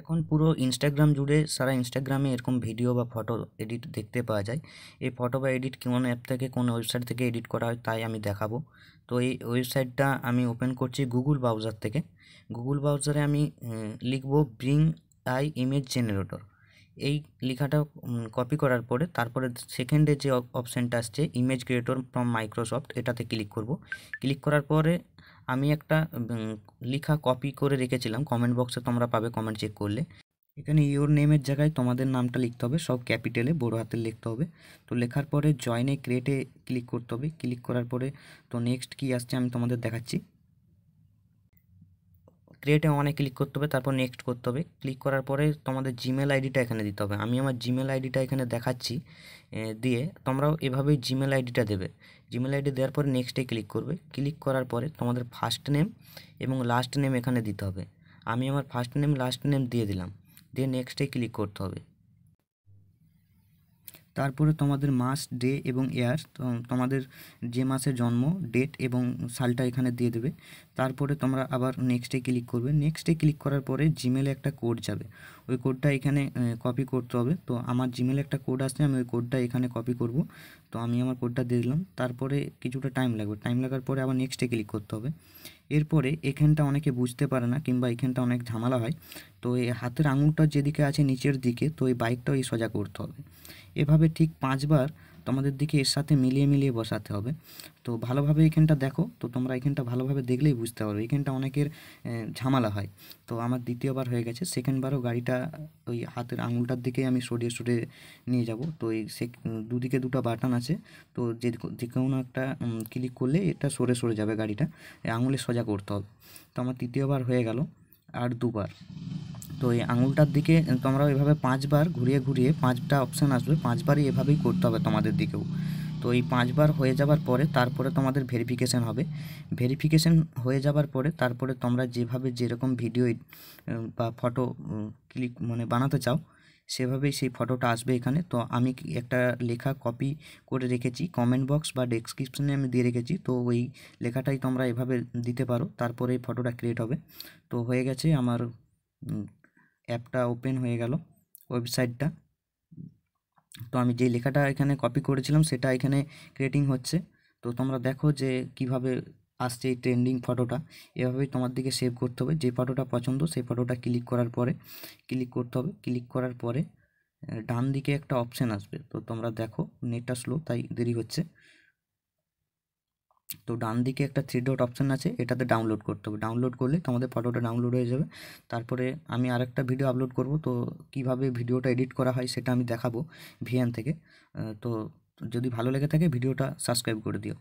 এখন পুরো ইনস্টাগ্রাম জুড়ে সারা ইনস্টাগ্রামে এরকম ভিডিও বা ফটো এডিট দেখতে পাওয়া যায় এই ফটো বা এডিট কোন অ্যাপ থেকে কোন ওয়েবসাইট থেকে এডিট করা হয় তাই আমি দেখাবো তো এই ওয়েবসাইটটা আমি ওপেন করছি গুগল ব্রাউজার থেকে গুগল ব্রাউজারে আমি লিখব ব্রিং আই ইমেজ জেনারেটর এই লেখাটা কপি করার পরে তারপরে সেকেন্ডে যে অপশানটা আসছে ইমেজ ক্রিয়েটর ফ্রম মাইক্রোসফট এটাতে ক্লিক করব ক্লিক করার পরে আমি একটা লেখা কপি করে রেখেছিলাম কমেন্ট বক্সে তোমরা পাবে কমেন্ট চেক করলে এখানে ইওর নেমের জায়গায় তোমাদের নামটা লিখতে হবে সব ক্যাপিটালে বড় হাতে লিখতে হবে তো লেখার পরে জয়নে ক্রিয়েটে ক্লিক করতে হবে ক্লিক করার পরে তো নেক্সট কি আসছে আমি তোমাদের দেখাচ্ছি ক্রিয়েটে অনেক ক্লিক করতে হবে তারপর নেক্সট করতে হবে ক্লিক করার পরে তোমাদের জিমেল আইডিটা এখানে দিতে হবে আমি আমার জিমেল আইডিটা এখানে দেখাচ্ছি দিয়ে তোমরাও এভাবেই জিমেল আইডিটা দেবে জিমেল আইডি দেওয়ার পরে নেক্সটে ক্লিক করবে ক্লিক করার পরে তোমাদের ফার্স্ট নেম এবং লাস্ট নেম এখানে দিতে হবে আমি আমার ফার্স্ট নেম লাস্ট নেম দিয়ে দিলাম দিয়ে নেক্সটে ক্লিক করতে হবে তারপরে তোমাদের মাস ডে এবং ইয়ার তোমাদের যে মাসে জন্ম ডেট এবং সালটা এখানে দিয়ে দেবে তারপরে তোমরা আবার নেক্সটে ক্লিক করবে নেক্সটে ক্লিক করার পরে জিমেলে একটা কোড যাবে ওই কোডটা এখানে কপি করতে হবে তো আমার জিমেলে একটা কোড আসছে আমি ওই কোডটা এখানে কপি করব তো আমি আমার কোডটা দিয়ে দিলাম তারপরে কিছুটা টাইম লাগবে টাইম লাগার পরে আবার নেক্সটে ক্লিক করতে হবে এরপরে এখানটা অনেকে বুঝতে পারে না কিংবা এখানটা অনেক ঝামেলা হয় তো এই হাতের আঙুলটা যেদিকে আছে নিচের দিকে তো এই বাইকটা ওই সোজা করতে হবে এভাবে ঠিক পাঁচবার তোমাদের দিকে এর সাথে মিলিয়ে মিলিয়ে বসাতে হবে তো ভালোভাবে এখানটা দেখো তো তোমরা এখানটা ভালোভাবে দেখলেই বুঝতে পারবে এখানটা অনেকের ঝামেলা হয় তো আমার দ্বিতীয়বার হয়ে গেছে সেকেন্ডবারও গাড়িটা ওই হাতের আঙুলটার দিকেই আমি সরিয়ে সরিয়ে নিয়ে যাব তো এই সে দুদিকে দুটো বাটন আছে তো যে যে কোনো একটা ক্লিক করলে এটা সরে সরে যাবে গাড়িটা আঙুলে সোজা করতে হবে তো আমার তৃতীয়বার হয়ে গেল আর দুবার তো এই আঙুলটার দিকে তোমরা এভাবে পাঁচবার ঘুরিয়ে ঘুরিয়ে পাঁচটা অপশান আসবে পাঁচবারই এভাবেই করতে হবে তোমাদের দিকেও তো এই পাঁচবার হয়ে যাবার পরে তারপরে তোমাদের ভেরিফিকেশান হবে ভেরিফিকেশান হয়ে যাবার পরে তারপরে তোমরা যেভাবে যেরকম ভিডিও বা ফটো ক্লিক মানে বানাতে চাও সেভাবেই সেই ফটোটা আসবে এখানে তো আমি একটা লেখা কপি করে রেখেছি কমেন্ট বক্স বা ডেসক্রিপশানে আমি দিয়ে রেখেছি তো ওই লেখাটাই তোমরা এভাবে দিতে পারো তারপরে এই ফটোটা ক্রিয়েট হবে তো হয়ে গেছে আমার অ্যাপটা ওপেন হয়ে গেল ওয়েবসাইটটা তো আমি যে লেখাটা এখানে কপি করেছিলাম সেটা এখানে ক্রিয়েটিং হচ্ছে তো তোমরা দেখো যে কিভাবে আসছে এই ট্রেন্ডিং ফটোটা এভাবেই তোমার দিকে সেভ করতে হবে যে ফটোটা পছন্দ সেই ফটোটা ক্লিক করার পরে ক্লিক করতে হবে ক্লিক করার পরে ডান দিকে একটা অপশান আসবে তো তোমরা দেখো নেটটা স্লো তাই দেরি হচ্ছে তো ডান দিকে একটা থ্রি ডট অপশান আছে এটাতে ডাউনলোড করতে হবে ডাউনলোড করলে তোমাদের ফটোটা ডাউনলোড হয়ে যাবে তারপরে আমি আরেকটা ভিডিও আপলোড করব তো কিভাবে ভিডিওটা এডিট করা হয় সেটা আমি দেখাবো ভিএন থেকে তো যদি ভালো লেগে থাকে ভিডিওটা সাবস্ক্রাইব করে দিও